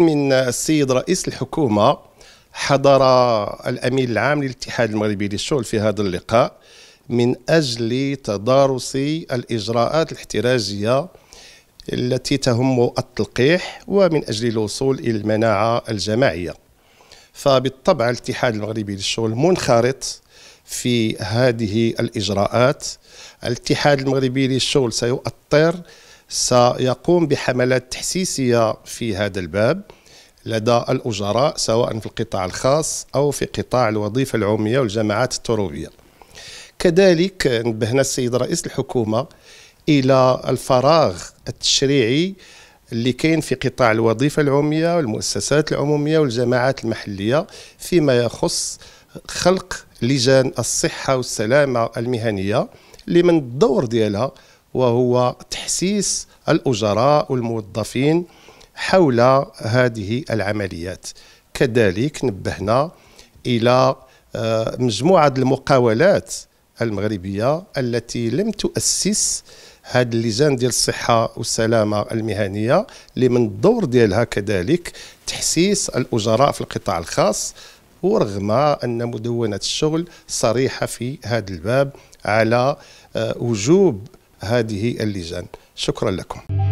من السيد رئيس الحكومة حضر الأمين العام للاتحاد المغربي للشغل في هذا اللقاء من أجل تدارس الإجراءات الاحترازية التي تهم التلقيح ومن أجل الوصول إلى المناعة الجماعية فبالطبع الاتحاد المغربي للشغل منخرط في هذه الإجراءات الاتحاد المغربي للشغل سيؤطر سيقوم بحملات تحسيسية في هذا الباب لدى الأجراء سواء في القطاع الخاص أو في قطاع الوظيفة العمومية والجماعات التربوية كذلك نبهنا السيد رئيس الحكومة إلى الفراغ التشريعي اللي كاين في قطاع الوظيفة العمومية والمؤسسات العمومية والجماعات المحلية فيما يخص خلق لجان الصحة والسلامة المهنية اللي من الدور ديالها وهو تحسيس الأجراء والموظفين حول هذه العمليات كذلك نبهنا إلى آه، مجموعة المقاولات المغربية التي لم تؤسس هذه اللجان ديال الصحة والسلامة المهنية اللي من الدور ديالها كذلك تحسيس الأجراء في القطاع الخاص ورغم أن مدونة الشغل صريحة في هذا الباب على آه، وجوب هذه اللجان شكرا لكم